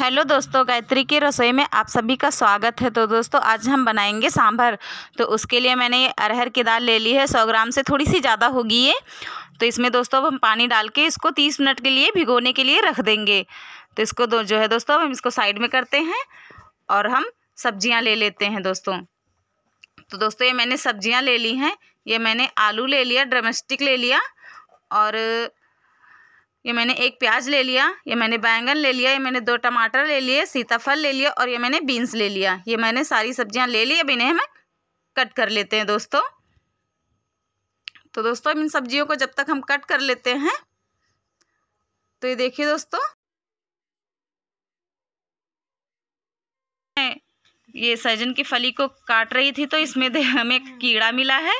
hello दोस्तों गायत्री की रसोई में आप सभी का स्वागत है तो दोस्तों आज हम बनाएंगे सांभर तो उसके लिए मैंने ये अरहर की दाल ले ली है सौ ग्राम से थोड़ी सी ज़्यादा होगी ये तो इसमें दोस्तों अब हम पानी डाल के इसको तीस मिनट के लिए भिगोने के लिए रख देंगे तो इसको दो जो है दोस्तों हम इसको साइड में करते हैं और हम सब्जियाँ ले लेते हैं दोस्तों तो दोस्तों ये मैंने सब्जियाँ ले ली हैं ये मैंने आलू ले लिया ड्रमेस्टिक ले लिया और ये मैंने एक प्याज ले लिया ये मैंने बैंगन ले लिया ये मैंने दो टमाटर ले लिए सीताफल ले लिया और ये मैंने बीन्स ले लिया ये मैंने सारी सब्जियां ले ली अब इन्हें हमें कट कर लेते हैं दोस्तों तो दोस्तों इन सब्जियों को जब तक हम कट कर लेते हैं तो ये देखिए दोस्तों ये सहजन की फली को काट रही थी तो इसमें हमें कीड़ा मिला है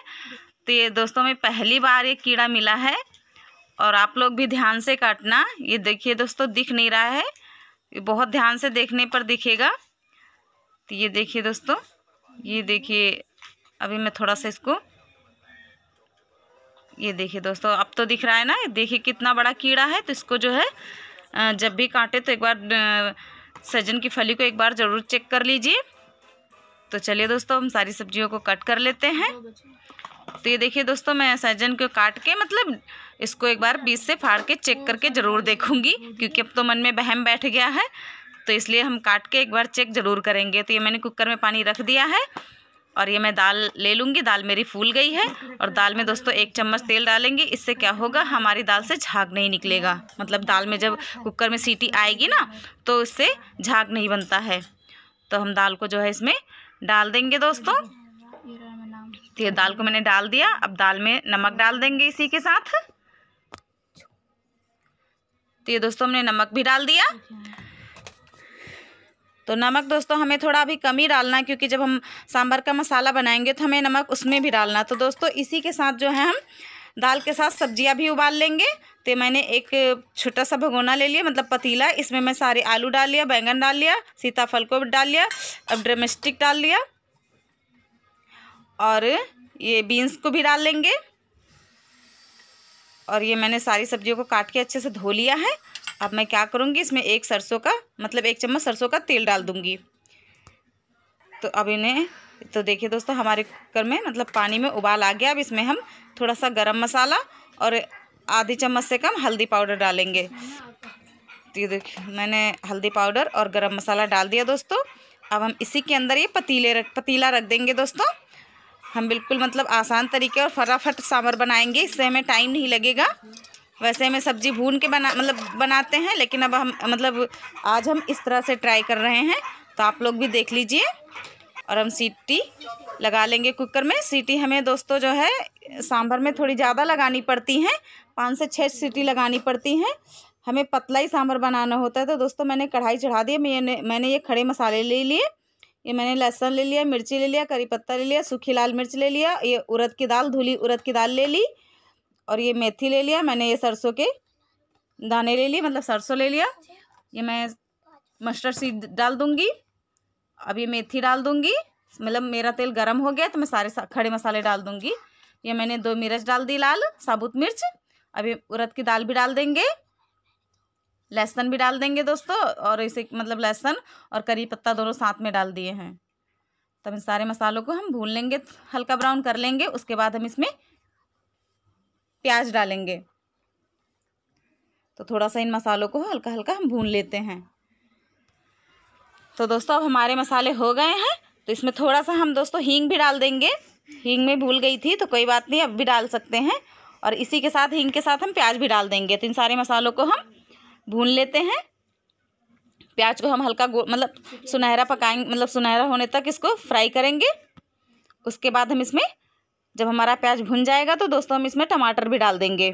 तो ये दोस्तों में पहली बार ये कीड़ा मिला है और आप लोग भी ध्यान से काटना ये देखिए दोस्तों दिख नहीं रहा है ये बहुत ध्यान से देखने पर दिखेगा तो ये देखिए दोस्तों ये देखिए अभी मैं थोड़ा सा इसको ये देखिए दोस्तों अब तो दिख रहा है ना ये देखिए कितना बड़ा कीड़ा है तो इसको जो है जब भी काटे तो एक बार सजन की फली को एक बार ज़रूर चेक कर लीजिए तो चलिए दोस्तों हम सारी सब्जियों को कट कर लेते हैं तो ये देखिए दोस्तों मैं सहजन को काट के मतलब इसको एक बार बीज से फाड़ के चेक करके ज़रूर देखूंगी क्योंकि अब तो मन में बहम बैठ गया है तो इसलिए हम काट के एक बार चेक ज़रूर करेंगे तो ये मैंने कुकर में पानी रख दिया है और ये मैं दाल ले लूँगी दाल मेरी फूल गई है और दाल में दोस्तों एक चम्मच तेल डालेंगे इससे क्या होगा हमारी दाल से झाग नहीं निकलेगा मतलब दाल में जब कुकर में सीटी आएगी ना तो इससे झाग नहीं बनता है तो हम दाल को जो है इसमें डाल देंगे दोस्तों तो ये दाल को मैंने डाल दिया अब दाल में नमक डाल देंगे इसी के साथ तो ये दोस्तों हमने नमक भी डाल दिया तो नमक दोस्तों हमें थोड़ा अभी कम ही डालना है क्योंकि जब हम सांभर का मसाला बनाएंगे तो हमें नमक उसमें भी डालना तो दोस्तों इसी के साथ जो है हम दाल के साथ सब्जियां भी उबाल लेंगे तो मैंने एक छोटा सा भगोना ले लिया मतलब पतीला इसमें मैं सारे आलू डाल लिया बैंगन डाल लिया सीताफल को डाल लिया अब ड्रमेस्टिक डाल लिया और ये बीन्स को भी डाल लेंगे और ये मैंने सारी सब्जियों को काट के अच्छे से धो लिया है अब मैं क्या करूँगी इसमें एक सरसों का मतलब एक चम्मच सरसों का तेल डाल दूँगी तो अब इन्हें तो देखिए दोस्तों हमारे कुकर में मतलब पानी में उबाल आ गया अब इसमें हम थोड़ा सा गरम मसाला और आधी चम्मच से कम हल्दी पाउडर डालेंगे तो ये देखिए मैंने हल्दी पाउडर और गरम मसाला डाल दिया दोस्तों अब हम इसी के अंदर ये पतीले रख पतीला रख देंगे दोस्तों हम बिल्कुल मतलब आसान तरीके और फटाफट सांभर बनाएंगे इससे हमें टाइम नहीं लगेगा वैसे हमें सब्जी भून के बना मतलब बनाते हैं लेकिन अब हम मतलब आज हम इस तरह से ट्राई कर रहे हैं तो आप लोग भी देख लीजिए और हम सीटी लगा लेंगे कुकर में सीटी हमें दोस्तों जो है सांभर में थोड़ी ज़्यादा लगानी पड़ती हैं पाँच से छः सीटी लगानी पड़ती हैं हमें पतला ही सांभर बनाना होता है तो दोस्तों मैंने कढ़ाई चढ़ा दी मैंने मैंने ये खड़े मसाले ले लिए ये मैंने लहसुन ले लिया मिर्ची ले लिया करी पत्ता ले लिया सूखी लाल मिर्च ले लिया ये उड़द की दाल धुली उड़द की दाल ले ली और ये मेथी ले लिया मैंने ये सरसों के दाने ले लिए मतलब सरसों ले लिया ये मैं मस्टर्ड सीड डाल दूँगी अब ये मेथी डाल दूँगी मतलब मेरा तेल गर्म हो गया तो मैं सारे सा, खड़े मसाले डाल दूँगी ये मैंने दो मिर्च डाल दी लाल साबुत मिर्च अभी उरद उड़द की दाल भी डाल देंगे लहसन भी डाल देंगे दोस्तों और इसे मतलब लहसन और करी पत्ता दोनों साथ में डाल दिए हैं तब इन सारे मसालों को हम भून लेंगे हल्का ब्राउन कर लेंगे उसके बाद हम इसमें प्याज डालेंगे तो थोड़ा सा इन मसालों को हल्का हल्का हम भून लेते हैं तो दोस्तों अब हमारे मसाले हो गए हैं तो इसमें थोड़ा सा हम दोस्तों हींग भी डाल देंगे हींग में भूल गई थी तो कोई बात नहीं अब भी डाल सकते हैं और इसी के साथ हींग के साथ हम प्याज भी डाल देंगे तो इन सारे मसालों को हम भून लेते हैं प्याज को हम हल्का गो मतलब सुनहरा पकाएंगे मतलब सुनहरा होने तक इसको फ्राई करेंगे उसके बाद हम इसमें जब हमारा प्याज भुन जाएगा तो दोस्तों हम इसमें टमाटर भी डाल देंगे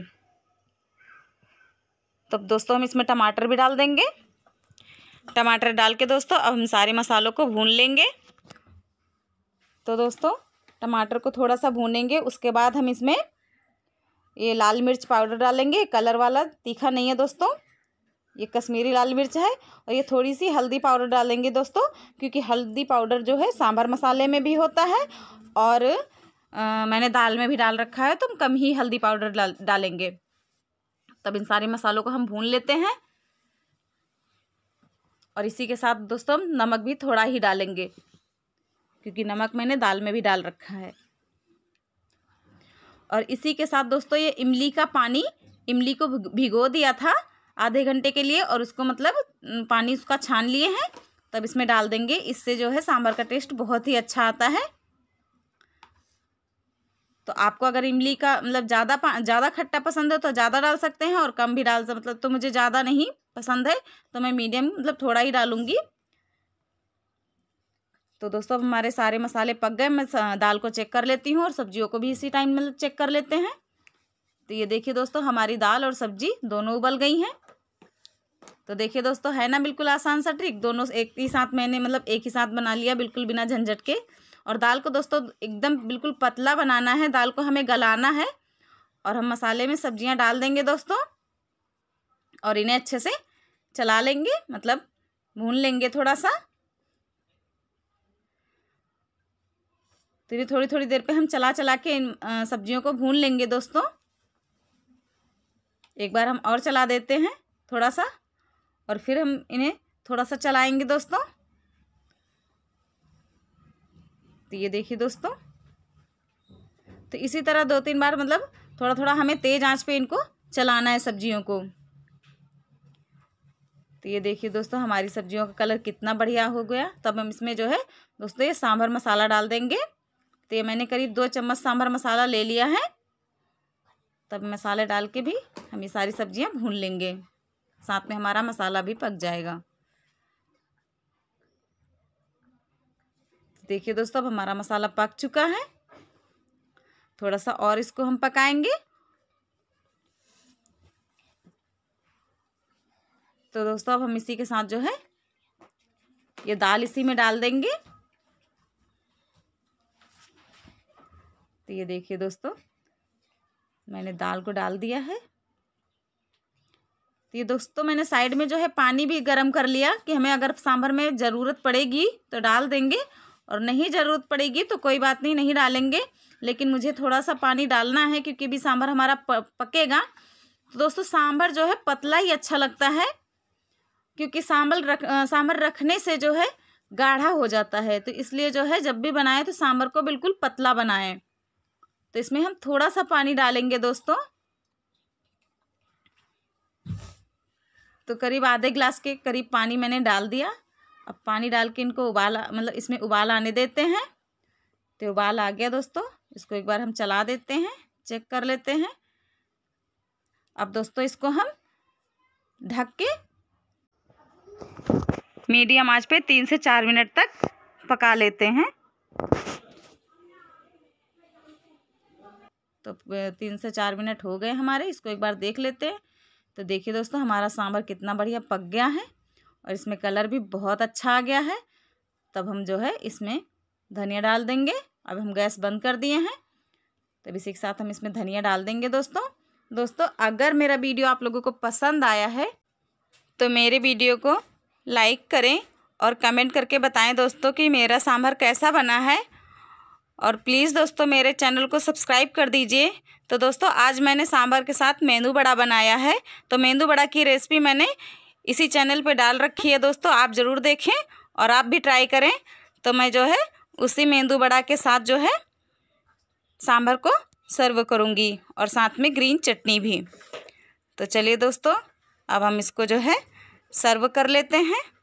तो दोस्तों हम इसमें टमाटर भी डाल देंगे टमाटर डाल के दोस्तों अब हम सारे मसालों को भून लेंगे तो दोस्तों टमाटर को थोड़ा सा भूनेंगे उसके बाद हम इसमें ये लाल मिर्च पाउडर डालेंगे कलर वाला तीखा नहीं है दोस्तों ये कश्मीरी लाल मिर्च है और ये थोड़ी सी हल्दी पाउडर डालेंगे दोस्तों क्योंकि हल्दी पाउडर जो है सांभर मसाले में भी होता है और आ, मैंने दाल में भी डाल रखा है तो हम कम ही हल्दी पाउडर डाल डालेंगे तब इन सारे मसालों को हम भून लेते हैं और इसी के साथ दोस्तों हम नमक भी थोड़ा ही डालेंगे क्योंकि नमक मैंने दाल में भी डाल रखा है और इसी के साथ दोस्तों ये इमली का पानी इमली को भिगो दिया था आधे घंटे के लिए और उसको मतलब पानी उसका छान लिए हैं तब इसमें डाल देंगे इससे जो है सांभर का टेस्ट बहुत ही अच्छा आता है तो आपको अगर इमली का मतलब ज़्यादा ज़्यादा खट्टा पसंद है तो ज़्यादा डाल सकते हैं और कम भी डाल सकते मतलब तो मुझे ज़्यादा नहीं पसंद है तो मैं मीडियम मतलब थोड़ा ही डालूँगी तो दोस्तों अब हमारे सारे मसाले पक गए मैं दाल को चेक कर लेती हूँ और सब्जियों को भी इसी टाइम मतलब चेक कर लेते हैं तो ये देखिए दोस्तों हमारी दाल और सब्जी दोनों उबल गई हैं तो देखिए दोस्तों है ना बिल्कुल आसान सा ट्रिक दोनों एक ही साथ मैंने मतलब एक ही साथ बना लिया बिल्कुल बिना झंझट के और दाल को दोस्तों एकदम बिल्कुल पतला बनाना है दाल को हमें गलाना है और हम मसाले में सब्जियां डाल देंगे दोस्तों और इन्हें अच्छे से चला लेंगे मतलब भून लेंगे थोड़ा सा तो ये थोड़ी थोड़ी देर पे हम चला चला के इन सब्जियों को भून लेंगे दोस्तों एक बार हम और चला देते हैं थोड़ा सा और फिर हम इन्हें थोड़ा सा चलाएंगे दोस्तों तो ये देखिए दोस्तों तो इसी तरह दो तीन बार मतलब थोड़ा थोड़ा हमें तेज़ आंच पे इनको चलाना है सब्जियों को तो ये देखिए दोस्तों हमारी सब्जियों का कलर कितना बढ़िया हो गया तब हम इसमें जो है दोस्तों ये सांभर मसाला डाल देंगे तो ये मैंने करीब दो चम्मच सांभर मसाला ले लिया है तब मसाले डाल के भी हम ये सारी सब्जियां भून लेंगे साथ में हमारा मसाला भी पक जाएगा देखिए दोस्तों अब हमारा मसाला पक चुका है थोड़ा सा और इसको हम पकाएंगे तो दोस्तों अब हम इसी के साथ जो है ये दाल इसी में डाल देंगे तो ये देखिए दोस्तों मैंने दाल को डाल दिया है तो ये दोस्तों मैंने साइड में जो है पानी भी गर्म कर लिया कि हमें अगर सांभर में ज़रूरत पड़ेगी तो डाल देंगे और नहीं ज़रूरत पड़ेगी तो कोई बात नहीं नहीं डालेंगे लेकिन मुझे थोड़ा सा पानी डालना है क्योंकि भी सांभर हमारा पकेगा तो दोस्तों सांभर जो है पतला ही अच्छा लगता है क्योंकि सांभर रख सांभर रखने से जो है गाढ़ा हो जाता है तो इसलिए जो है जब भी बनाएं तो सांभर को बिल्कुल पतला बनाएं तो इसमें हम थोड़ा सा पानी डालेंगे दोस्तों तो करीब आधे गिलास के करीब पानी मैंने डाल दिया अब पानी डाल के इनको उबाल मतलब इसमें उबाल आने देते हैं तो उबाल आ गया दोस्तों इसको एक बार हम चला देते हैं चेक कर लेते हैं अब दोस्तों इसको हम ढक के मीडियम आंच पे तीन से चार मिनट तक पका लेते हैं तो तीन से चार मिनट हो गए हमारे इसको एक बार देख लेते हैं तो देखिए दोस्तों हमारा सांभर कितना बढ़िया पक गया है और इसमें कलर भी बहुत अच्छा आ गया है तब हम जो है इसमें धनिया डाल देंगे अब हम गैस बंद कर दिए हैं तब इसी के साथ हम इसमें धनिया डाल देंगे दोस्तों दोस्तों अगर मेरा वीडियो आप लोगों को पसंद आया है तो मेरे वीडियो को लाइक करें और कमेंट करके बताएं दोस्तों कि मेरा सांभर कैसा बना है और प्लीज़ दोस्तों मेरे चैनल को सब्सक्राइब कर दीजिए तो दोस्तों आज मैंने सांभर के साथ मेंदू बड़ा बनाया है तो मेंदू बड़ा की रेसिपी मैंने इसी चैनल पे डाल रखी है दोस्तों आप ज़रूर देखें और आप भी ट्राई करें तो मैं जो है उसी मेंदू बड़ा के साथ जो है सांभर को सर्व करूँगी और साथ में ग्रीन चटनी भी तो चलिए दोस्तों अब हम इसको जो है सर्व कर लेते हैं